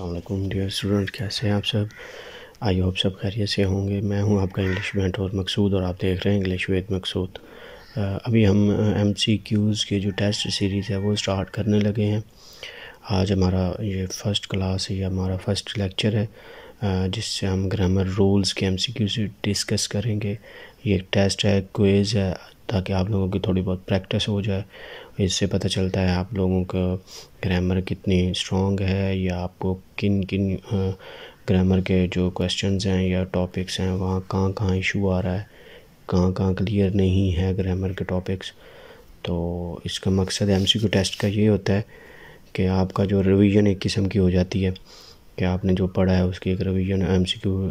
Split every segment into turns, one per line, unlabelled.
Aslam dear student कैसे हैं आप सब आई होप सब खैरियत से होंगे मैं हूं आपका इंग्लिश मेंटोर मकसूद और आप देख रहे हैं इंग्लिश वेद मकसूद अभी हम एम सी क्यूज़ के जो टेस्ट सीरीज़ है वो स्टार्ट करने लगे हैं आज हमारा ये फ़र्स्ट क्लास है या हमारा फ़र्स्ट लेक्चर है जिससे हम ग्रामर रूल्स के एम सी क्यूज डिस्कस करेंगे ये टेस्ट है क्वेज़ है ताकि आप लोगों की थोड़ी बहुत प्रैक्टिस हो जाए इससे पता चलता है आप लोगों का ग्रामर कितनी स्ट्रॉन्ग है या आपको किन किन ग्रामर के जो क्वेश्चंस हैं या टॉपिक्स हैं वहाँ कहाँ कहाँ इशू आ रहा है कहाँ कहाँ क्लियर नहीं है ग्रामर के टॉपिक्स तो इसका मकसद एम टेस्ट का ये होता है कि आपका जो रिवीजन एक किस्म की हो जाती है कि आपने जो पढ़ा है उसकी एक रिवीजन क्यू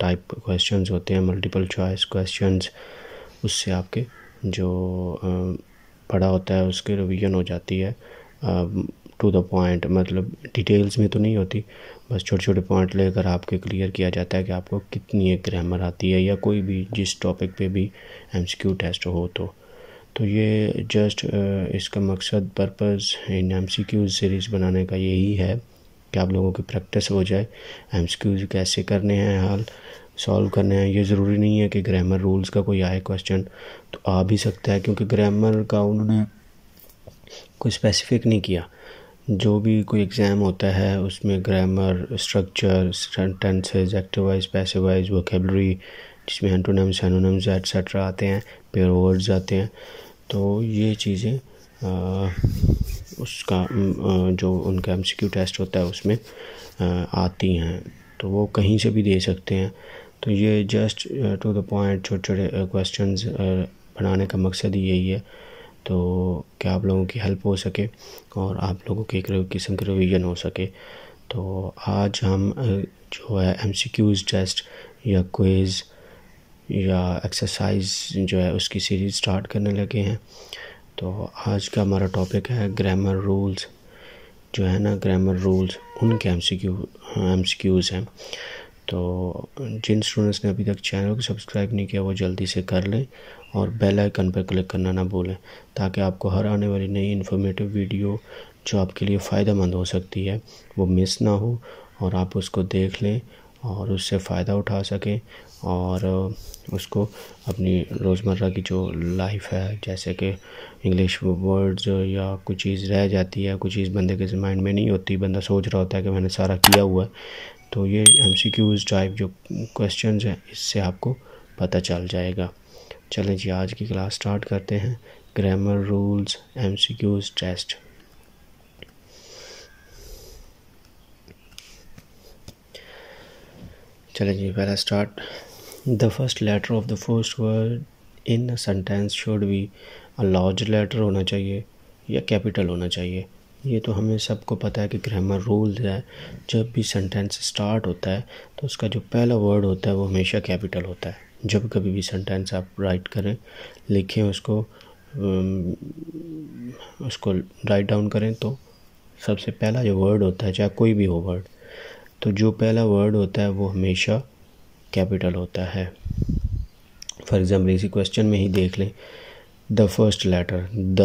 टाइप क्वेश्चंस होते हैं मल्टीपल चॉइस क्वेश्चंस उससे आपके जो पढ़ा होता है उसकी रिवीजन हो जाती है टू द पॉइंट मतलब डिटेल्स में तो नहीं होती बस छोटे छोटे पॉइंट लेकर आपके क्लियर किया जाता है कि आपको कितनी एक ग्रामर आती है या कोई भी जिस टॉपिक पे भी एम टेस्ट हो तो तो ये जस्ट इसका मकसद पर्पस इन एम सीरीज़ बनाने का यही है कि आप लोगों की प्रैक्टिस हो जाए एम कैसे करने हैं हाल सॉल्व करने हैं ये ज़रूरी नहीं है कि ग्रामर रूल्स का कोई आए क्वेश्चन तो आ भी सकता है क्योंकि ग्रामर का उन्होंने कोई स्पेसिफिक नहीं किया जो भी कोई एग्ज़ाम होता है उसमें grammar structure sentences active voice passive voice vocabulary जिसमें एंटोनम्स एनोनम्स एट्सट्रा आते हैं पेयर वर्ड्स आते हैं तो ये चीज़ें उसका जो उनका एम टेस्ट होता है उसमें आती हैं तो वो कहीं से भी दे सकते हैं तो ये जस्ट टू द पॉइंट छोटे छोटे क्वेश्चन बनाने का मकसद ही यही है तो क्या आप लोगों की हेल्प हो सके और आप लोगों एक किस्म के रिविजन हो सके तो आज हम uh, जो है एम सी क्यूज़ टेस्ट या क्विज़ या एक्सरसाइज जो है उसकी सीरीज़ स्टार्ट करने लगे हैं तो आज का हमारा टॉपिक है ग्रामर रूल्स जो है ना ग्रामर रूल्स उनके M C Q M C Qs हैं तो जिन स्टूडेंट्स ने अभी तक चैनल को सब्सक्राइब नहीं किया वो जल्दी से कर लें और बेल आइकन पर क्लिक करना ना भूलें ताकि आपको हर आने वाली नई इन्फॉर्मेटिव वीडियो जो आपके लिए फ़ायदेमंद हो सकती है वो मिस ना हो और आप उसको देख लें और उससे फ़ायदा उठा सकें और उसको अपनी रोज़मर्रा की जो लाइफ है जैसे कि इंग्लिश वर्ड्स या कुछ चीज़ रह जाती है कुछ चीज़ बंदे के माइंड में नहीं होती बंदा सोच रहा होता है कि मैंने सारा किया हुआ है तो ये एम सी क्यूज़ टाइप जो क्वेश्चन हैं इससे आपको पता चल जाएगा चलें जी आज की क्लास स्टार्ट करते हैं grammar rules M C Qs test चलें जी पहला start The first letter of the first word in a sentence should be a large letter होना चाहिए या capital होना चाहिए ये तो हमें सबको पता है कि ग्रामर रूल है जब भी सेंटेंस स्टार्ट होता है तो उसका जो पहला वर्ड होता है वो हमेशा कैपिटल होता है जब कभी भी सेंटेंस आप राइट करें लिखें उसको उसको राइट डाउन करें तो सबसे पहला जो वर्ड होता है चाहे कोई भी हो वर्ड तो जो पहला वर्ड होता है वो हमेशा कैपिटल होता है फॉर एग्ज़ाम्पल इसी क्वेश्चन में ही देख लें द फर्स्ट लेटर द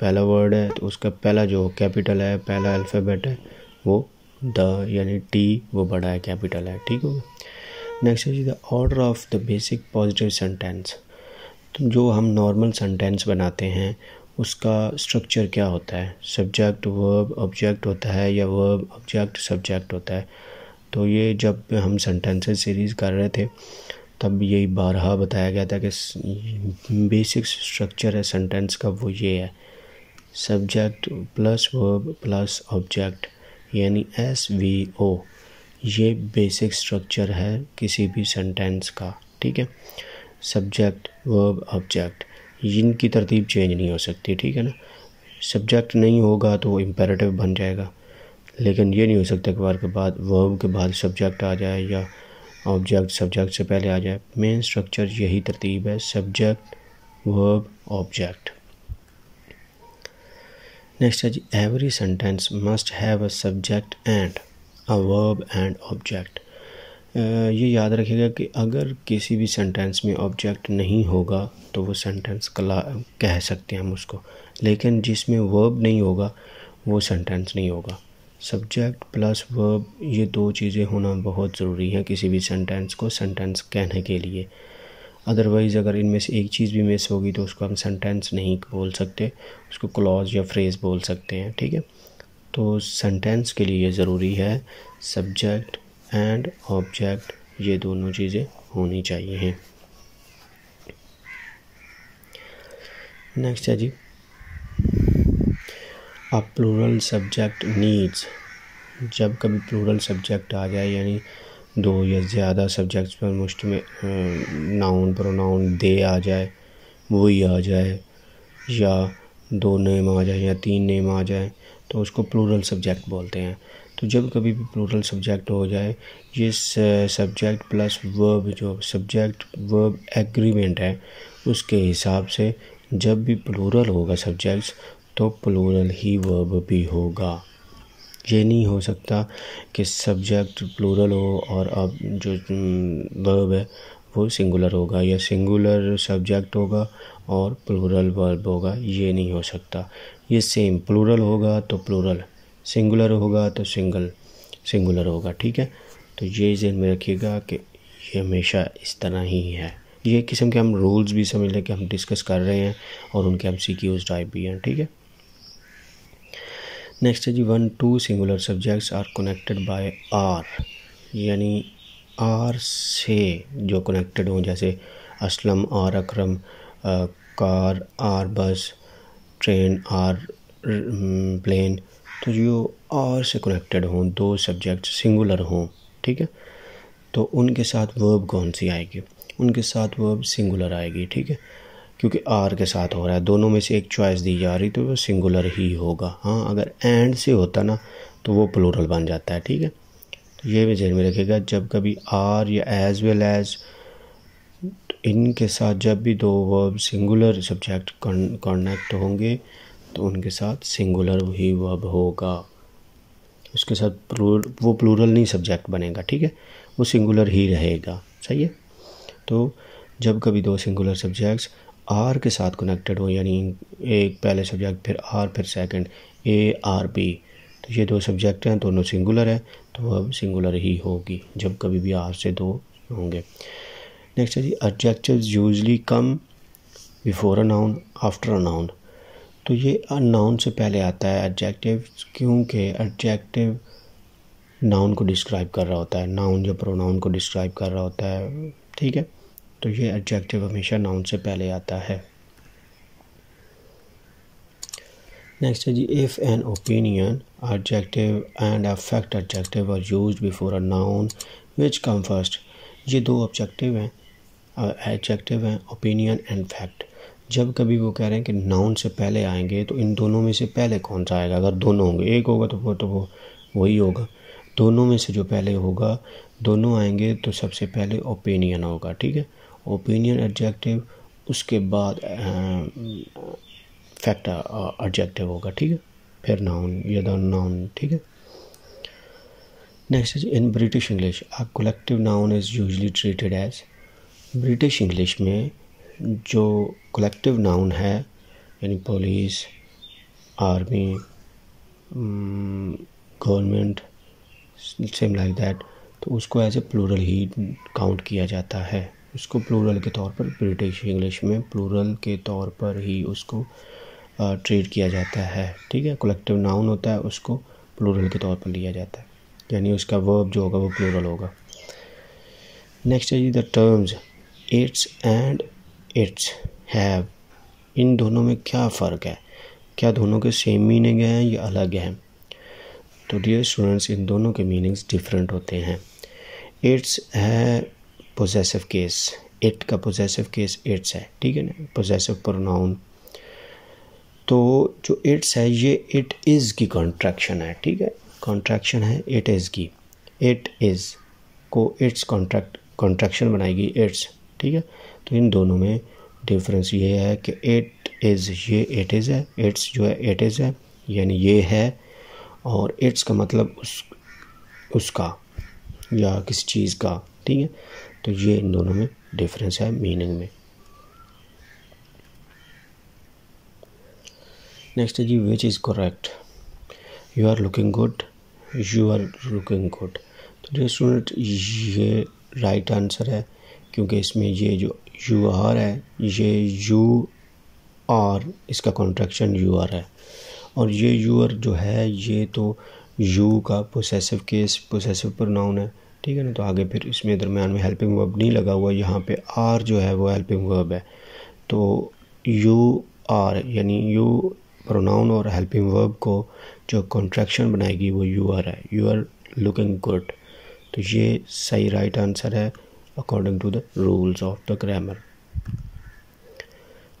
पहला वर्ड है तो उसका पहला जो कैपिटल है पहला अल्फ़ाबेट है वो द यानी टी वो बड़ा है कैपिटल है ठीक होगा next is the order of the basic positive sentence तो जो हम नॉर्मल सेंटेंस बनाते हैं उसका स्ट्रक्चर क्या होता है सब्जेक्ट वर्ब ऑब्जेक्ट होता है या वर्ब ऑब्जेक्ट सब्जेक्ट होता है तो ये जब हम सेंटेंसेस सीरीज़ कर रहे थे तब यही बारहा बताया गया था कि बेसिक स्ट्रक्चर है सेंटेंस का वो ये है subject plus verb plus object यानी एस वी ओ ये बेसिक स्ट्रक्चर है किसी भी सेंटेंस का ठीक है सब्जेक्ट वर्ब ऑब्जेक्ट इनकी तरतीब चेंज नहीं हो सकती ठीक है ना सब्जेक्ट नहीं होगा तो इम्पेरेटिव बन जाएगा लेकिन ये नहीं हो सकता कि वर्ब के बाद वर्ब के बाद सब्जेक्ट आ जाए या ऑब्जेक्ट सब्जेक्ट से पहले आ जाए मेन स्ट्रक्चर यही तरतीब है सब्जेक्ट वर्ब ऑब्जेक्ट नेक्स्ट है जी every sentence must have a subject and a verb and object ये याद रखेगा कि अगर किसी भी सेंटेंस में ऑब्जेक्ट नहीं होगा तो वो सेंटेंस कला कह सकते हैं हम उसको लेकिन जिसमें वर्ब नहीं होगा वो सेंटेंस नहीं होगा सब्जेक्ट प्लस वर्ब ये दो चीज़ें होना बहुत ज़रूरी है किसी भी सेंटेंस को सेंटेंस कहने के लिए अदरवाइज़ अगर इनमें से एक चीज़ भी मिस होगी तो उसको हम सेंटेंस नहीं बोल सकते उसको क्लॉज या फ्रेज़ बोल सकते हैं ठीक है तो सेंटेंस के लिए ज़रूरी है सब्जेक्ट एंड ऑब्जेक्ट ये दोनों चीज़ें होनी चाहिए नेक्स्ट है जी अब प्लूरल सब्जेक्ट नीड्स जब कभी प्लूरल सब्जेक्ट आ जाए यानी दो या ज़्यादा सब्जेक्ट्स पर मुश्त में नाउन प्रोनाउन दे आ जाए वो ही आ जाए या दो नेम आ जाए या तीन नेम आ जाए तो उसको प्लूरल सब्जेक्ट बोलते हैं तो जब कभी भी प्लूरल सब्जेक्ट हो जाए ये सब्जेक्ट प्लस वर्ब जो सब्जेक्ट वर्ब एग्रीमेंट है उसके हिसाब से जब भी प्लूरल होगा सब्जेक्ट्स तो प्लूरल ही वर्ब भी होगा ये नहीं हो सकता कि सब्जेक्ट प्लूरल हो और अब जो वर्ब हम्म, है वो सिंगुलर होगा या सिंगुलर सब्जेक्ट होगा और प्लूरल वर्ब होगा ये नहीं हो सकता ये सेम प्लूरल होगा तो प्लूरल सिंगुलर होगा तो सिंगल सिंगुलर होगा ठीक है तो ये जहन में रखिएगा कि ये हमेशा इस तरह ही है ये किस्म के हम रूल्स भी समझ लें कि हम डिस्कस कर रहे हैं और उनके हम सी क्यूज टाइप भी हैं ठीक है नेक्स्ट है जी one two singular subjects are connected by or यानी आर से जो कनेक्टेड हों जैसे Aslam or Akram car or bus train or plane तो जो आर से कनेक्टेड हों दो सब्जेक्ट सिंगुलर हों ठीक है तो उनके साथ वर्ब कौन सी आएगी उनके साथ वर्ब सिंगुलर आएगी ठीक है क्योंकि आर के साथ हो रहा है दोनों में से एक चॉइस दी जा रही तो वो सिंगुलर ही होगा हाँ अगर एंड से होता ना तो वो प्लूरल बन जाता है ठीक है तो ये भी जहन में रखेगा जब कभी आर या एज वेल एज इनके साथ जब भी दो वर्ब सिंगुलर सब्जेक्ट कॉन्नेक्ट होंगे तो उनके साथ सिंगुलर ही वर्ब होगा उसके साथ प्लूर वो प्लूरल नहीं सब्जेक्ट बनेगा ठीक है वो सिंगुलर ही रहेगा सही है तो जब कभी दो सिंगुलर सब्जेक्ट्स आर के साथ कनेक्टेड हो यानी एक पहले सब्जेक्ट फिर आर फिर सेकंड ए आर बी तो ये दो सब्जेक्ट हैं दोनों सिंगुलर है तो अब सिंगुलर ही होगी जब कभी भी आर से दो होंगे नेक्स्ट है जी adjective usually come before a noun after a noun तो ये नाउन से पहले आता है एडजेक्टिव क्योंकि एडजेक्टिव नाउन को डिस्क्राइब कर रहा होता है नाउन या प्रोनाउन को डिस्क्राइब कर रहा होता है ठीक है तो ये एडजेक्टिव हमेशा नाउन से पहले आता है नेक्स्ट है जी if an opinion adjective and affect adjective are use before a noun which come first ये दो ऑब्जेक्टिव हैं एडजेक्टिव हैं ओपिनियन एंड फैक्ट जब कभी वो कह रहे हैं कि नाउन से पहले आएंगे तो इन दोनों में से पहले कौन सा आएगा अगर दोनों होंगे एक होगा तो वो तो वो वही होगा दोनों में से जो पहले होगा दोनों आएंगे तो सबसे पहले ओपिनियन होगा ठीक है ओपिनियन एडजेक्टिव उसके बाद फैक्ट एडजेक्टिव होगा ठीक है फिर नाउन या द नाउन ठीक है next is in British English a collective noun is usually treated as British English में जो कलेक्टिव नाउन है यानी police army government same like that तो उसको एज ए प्लूरल ही काउंट किया जाता है उसको प्लूरल के तौर पर ब्रिटिश इंग्लिश में प्लूरल के तौर पर ही उसको ट्रीट किया जाता है ठीक है कलेक्टिव नाउन होता है उसको प्लूरल के तौर पर लिया जाता है यानी उसका वर्ब जो होगा वो प्लूरल होगा नेक्स्ट है जी the terms it's and its have इन दोनों में क्या फ़र्क है क्या दोनों के सेम मीनिंग हैं या अलग हैं तो डियर स्टूडेंट्स इन दोनों के मीनिंग्स डिफरेंट होते हैं इट्स है पोजेसिव केस इट का पोजेसिव केस इट्स है ठीक है ना पोजेसिव प्रोनाउन तो जो इट्स है ये इट इज़ की कॉन्ट्रैक्शन है ठीक है कॉन्ट्रैक्शन है इट इज़ की इट इज़ को इट्स कॉन्ट्रैक्ट कॉन्ट्रैक्शन बनाएगी इट्स ठीक है तो इन दोनों में डिफरेंस ये है कि इट इज़ ये इट इज़ है इट्स जो है इट इज़ है यानी ये है और इट्स का मतलब उस उसका या किसी चीज़ का ठीक है तो ये इन दोनों में डिफरेंस है मीनिंग में नेक्स्ट है जी which is correct you are looking good you are looking good तो जो स्टूडेंट ये राइट आंसर है क्योंकि इसमें ये जो यू आर है ये यू आर इसका कॉन्ट्रेक्शन यू आर है और ये यू आर जो है ये तो यू का पोसेसिव केस पोसेसिव प्रोनाउन है ठीक है ना तो आगे फिर इसमें दरमियान में हेल्पिंग वर्ब नहीं लगा हुआ यहाँ पे आर जो है वो हेल्पिंग वर्ब है तो यू आर यानी यू प्रोनाउन और हेल्पिंग वर्ब को जो कॉन्ट्रैक्शन बनाएगी वो यू आर है यू आर लुकिंग गुड तो ये सही राइट आंसर है according to the rules of the grammar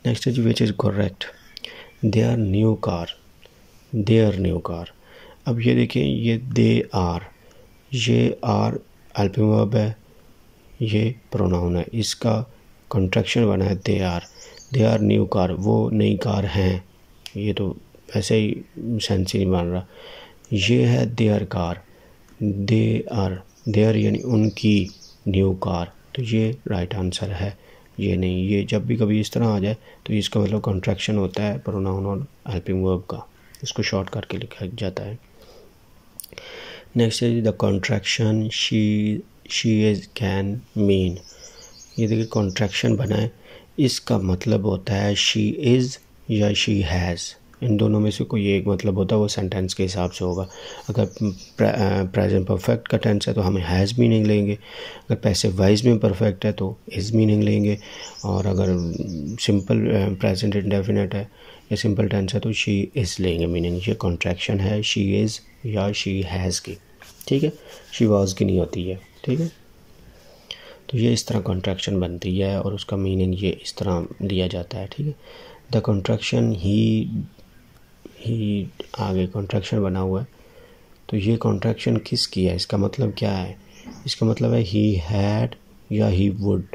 next is which is correct they are new car they are new car अब ये देखें ये दे आर ये आर हेल्पिंग वर्ब है ये प्रोनाउन है इसका कंट्रक्शन बना है they are they are new car वो नई कार हैं ये तो ऐसे ही सेंस ही नहीं बन रहा ये है their car they are their यानी उनकी न्यू कार तो ये राइट right आंसर है ये नहीं ये जब भी कभी इस तरह आ जाए तो इसका मतलब कंट्रैक्शन होता है प्रोनाउन और हेल्पिंग वर्ब का इसको शॉर्ट करके लिखा जाता है next is the contraction she she is can mean ये देखिए कॉन्ट्रैक्शन बना है इसका मतलब होता है शी इज़ या शी हैज़ इन दोनों में से कोई एक मतलब होता है वो सेंटेंस के हिसाब से होगा अगर प्रेजेंट परफेक्ट का टेंस है तो हम हैज़ मीनिंग लेंगे अगर पैसे वाइज में परफेक्ट है तो इज़ मीनिंग लेंगे और अगर सिंपल प्रेजेंट इंडेफिनेट है या सिंपल टेंस है तो शी इज़ लेंगे मीनिंग ये कॉन्ट्रैक्शन है शी इज़ या शी हैज़ की ठीक है शिवाज की नहीं होती है ठीक है तो ये इस तरह कॉन्ट्रैक्शन बनती है और उसका मीनिंग ये इस तरह दिया जाता है ठीक है द कॉन्ट्रैक्शन ही ही आगे कॉन्ट्रैक्शन बना हुआ है तो ये कॉन्ट्रैक्शन किस की है इसका मतलब क्या है इसका मतलब है ही हैड या ही वुड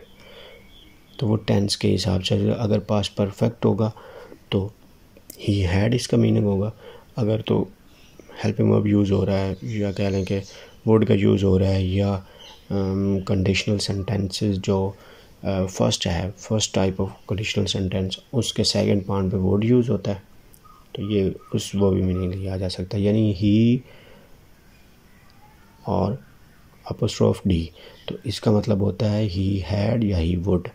तो वो टेंस के हिसाब से अगर पास परफेक्ट होगा तो ही हैड इसका मीनिंग होगा अगर तो हेल्पिंग वर्ब यूज़ हो रहा है या कह लें कि वुड का यूज़ हो रहा है या कंडीशनल um, सेंटेंसेस जो फर्स्ट uh, है first type of conditional sentence उसके सेकंड पार्ट पे वर्ड यूज़ होता है तो ये उस वो भी मीनिंग लिया जा सकता है यानी ही और अपोस्ट्रोफ डी तो इसका मतलब होता है ही हैड या ही वुड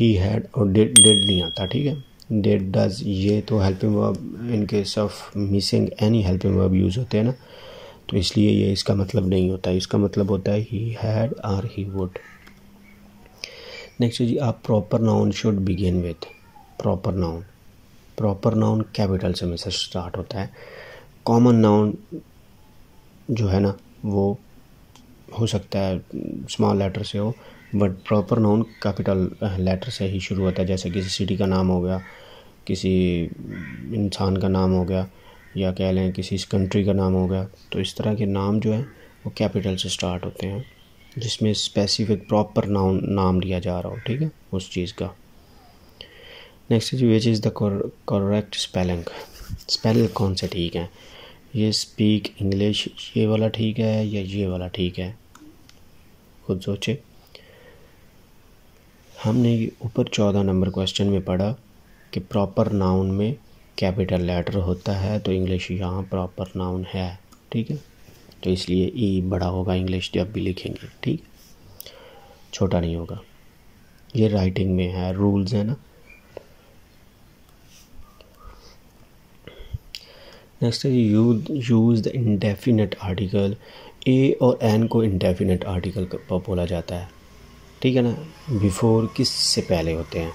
ही हैड और डिड डिड नहीं आता ठीक है डेट डज ये तो helping verb in case of missing any helping verb use होते हैं ना तो इसलिए ये इसका मतलब नहीं होता है इसका मतलब होता है he had or he would next जी आप proper noun should begin with proper noun proper noun capital से हमेशा स्टार्ट होता है कॉमन नाउन जो है ना वो हो सकता है स्मॉल लेटर से हो but proper noun capital letter से ही शुरू होता है जैसे किसी सिटी का नाम हो गया किसी इंसान का नाम हो गया या कह लें किसी कंट्री का नाम हो गया तो इस तरह के नाम जो है वो कैपिटल से स्टार्ट होते हैं जिसमें स्पेसिफिक प्रॉपर नाउन नाम लिया जा रहा हो ठीक है उस चीज़ का next is which is the correct spelling spell कौन से ठीक है ये स्पीक इंग्लिश ये वाला ठीक है या ये वाला ठीक है खुद सोचे हमने ये ऊपर चौदह नंबर क्वेश्चन में पढ़ा कि प्रॉपर नाउन में कैपिटल लेटर होता है तो इंग्लिश यहाँ प्रॉपर नाउन है ठीक है तो इसलिए ई e बड़ा होगा इंग्लिश जब भी लिखेंगे ठीक छोटा नहीं होगा ये राइटिंग में है रूल्स है ना नेक्स्ट है use the indefinite article a और एन को इंडेफिनेट आर्टिकल बोला जाता है ठीक है ना बिफोर किस से पहले होते हैं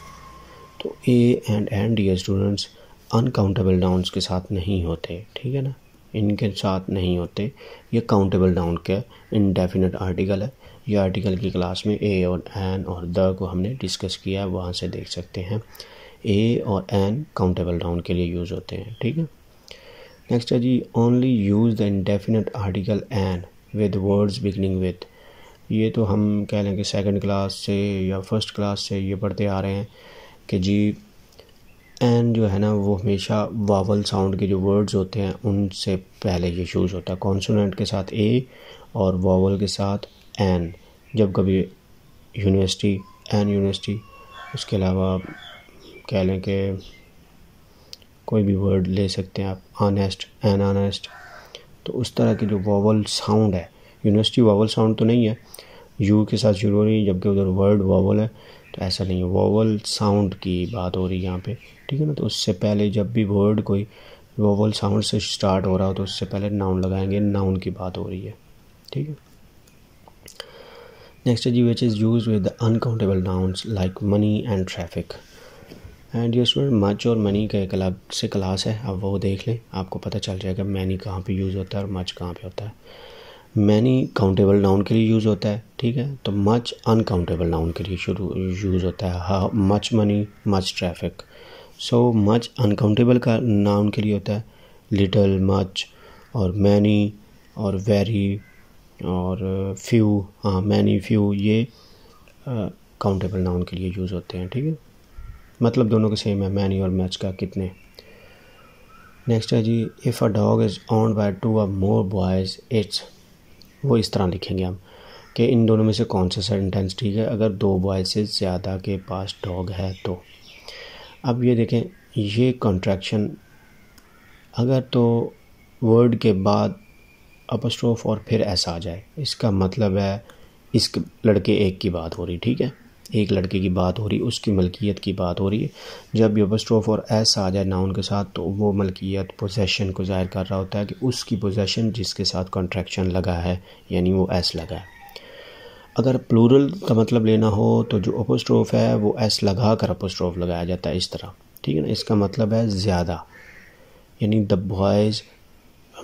तो ए एंड एंड ये स्टूडेंट्स अनकाउंटेबल डाउन्स के साथ नहीं होते ठीक है ना इनके साथ नहीं होते ये काउंटेबल डाउन के इनडेफिनेट आर्टिकल है ये आर्टिकल की क्लास में ए और एन और द को हमने डिस्कस किया है वहाँ से देख सकते हैं ए और एन काउंटेबल डाउन के लिए यूज़ होते हैं ठीक है नेक्स्ट है जी only use the indefinite article an with words beginning with ये तो हम कह लें कि सेकंड क्लास से या फर्स्ट क्लास से ये पढ़ते आ रहे हैं कि जी एन जो है ना वो हमेशा वावल साउंड के जो वर्ड्स होते हैं उनसे पहले ये शूज़ होता है कॉन्सोनेंट के साथ ए और वावल के साथ एन जब कभी यूनिवर्सिटी एन यूनिवर्सिटी उसके अलावा कह लें कि कोई भी वर्ड ले सकते हैं आप आनेस्ट एन आनेस्ट तो उस तरह की जो वावल साउंड है यूनिवर्सिटी वावल साउंड तो नहीं है यू के साथ शुरू हो रही है जबकि उधर वर्ड वावल है तो ऐसा नहीं है वावल साउंड की बात हो रही है यहाँ पे ठीक है ना तो उससे पहले जब भी वर्ड कोई वावल साउंड से स्टार्ट हो रहा हो तो उससे पहले नाउन लगाएंगे नाउन की बात हो रही है ठीक है नेक्स्ट है जी which is use with uncountable nouns like money and traffic and ये स्टूडेंट मच और मनी का एक अलग से क्लास है अब वो देख लें आपको पता चल जाएगा मनी कहाँ पे यूज़ होता है और मच कहाँ पे होता है मैनी काउंटेबल नाउन के लिए यूज़ होता है ठीक है तो मच अनकाउंटेबल नाउन के लिए शुरू यूज़ होता है how much money much traffic so much uncountable का नाउन के लिए होता है लिटल मच और मैनी और वेरी और फ्यू uh, हाँ मैनी फ्यू ये काउंटेबल uh, नाउन के लिए यूज़ होते हैं ठीक है मतलब दोनों के सेम है मैनी और मैच का कितने नेक्स्ट है जी if a dog is on by two a more boys it's वो इस तरह लिखेंगे हम कि इन दोनों में से कौन सा सेंटेंस ठीक है अगर दो बॉय से ज़्यादा के पास डॉग है तो अब ये देखें ये कॉन्ट्रैक्शन अगर तो वर्ड के बाद अपस्ट्रोफ और फिर ऐसा आ जाए इसका मतलब है इस लड़के एक की बात हो रही ठीक है एक लड़के की बात हो रही है उसकी मलकियत की बात हो रही है जब यूबस्ट्रोफ और एस आ जाए नाउन के साथ तो वो मलकियत पोजेशन को ज़ाहिर कर रहा होता है कि उसकी पोजेशन जिसके साथ कॉन्ट्रैक्शन लगा है यानी वो एस लगा है अगर प्लूरल का मतलब लेना हो तो जो अपोस्ट्रोफ है वो एस लगा कर अपोस्ट्रोफ लगाया जाता है इस तरह ठीक है ना इसका मतलब है ज़्यादा यानी द बॉयज़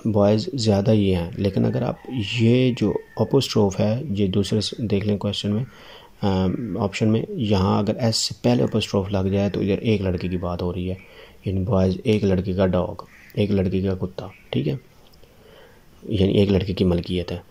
बॉयज़ ज़्यादा ये हैं लेकिन अगर आप ये जो अपोस्ट्रोफ है ये दूसरे देख लें क्वेश्चन में ऑप्शन um, में यहाँ अगर एस से पहले स्ट्रोफ लग जाए तो इधर एक लड़के की बात हो रही है यानी बॉयज़ एक लड़के का डॉग एक लड़के का कुत्ता ठीक है यानी एक लड़के की मलकियत है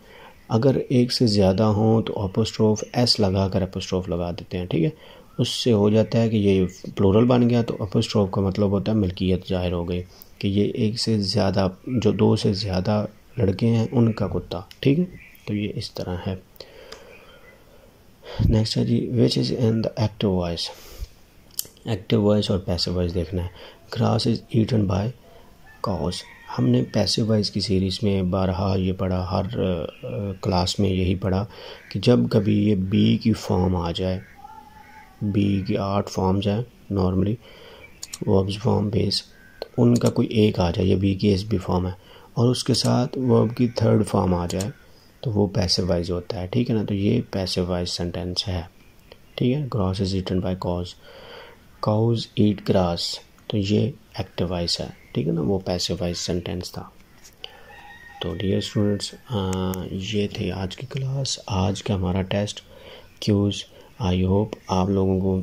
अगर एक से ज़्यादा हों तो अपोस्ट्रोफ एस लगा कर अपोस्ट्रोफ लगा देते हैं ठीक है उससे हो जाता है कि ये प्लूरल बन गया तो अपोस्ट्रोफ का मतलब होता है मिल्कियत जाहिर हो गई कि ये एक से ज़्यादा जो दो से ज़्यादा लड़के हैं उनका कुत्ता ठीक है तो ये इस तरह है नेक्स्ट है जी which is in the active voice active voice और पैसिव वॉइस देखना है grass is eaten by cows हमने पैसिव वॉइस की सीरीज़ में बारहा ये पढ़ा हर क्लास में यही पढ़ा कि जब कभी ये बी की फॉर्म आ जाए बी की आठ फॉर्म्स हैं नॉर्मली वर्ब्स फॉर्म बेस उनका कोई एक आ जाए ये बी की एस बी फॉर्म है और उसके साथ वर्ब की थर्ड फॉर्म आ जाए तो वो वाइज होता है ठीक है ना तो ये वाइज सेंटेंस है ठीक है grass is written by cause cows eat grass तो ये एक्टिवाइज है ठीक है ना वो पैसिवाइज सेंटेंस था तो डियर स्टूडेंट्स ये थे आज की क्लास आज का हमारा टेस्ट क्यूज़ आई होप आप लोगों को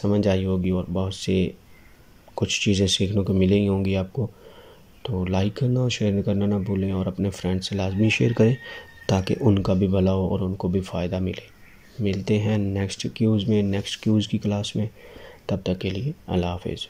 समझ आई होगी और बहुत से कुछ चीज़ें सीखने को ही होंगी आपको तो लाइक करना और शेयर करना ना भूलें और अपने फ्रेंड्स से लाजमी शेयर करें ताकि उनका भी भला हो और उनको भी फ़ायदा मिले मिलते हैं नेक्स्ट क्यूज़ में नेक्स्ट क्यूज़ की क्लास में तब तक के लिए अल्लाह हाफिज़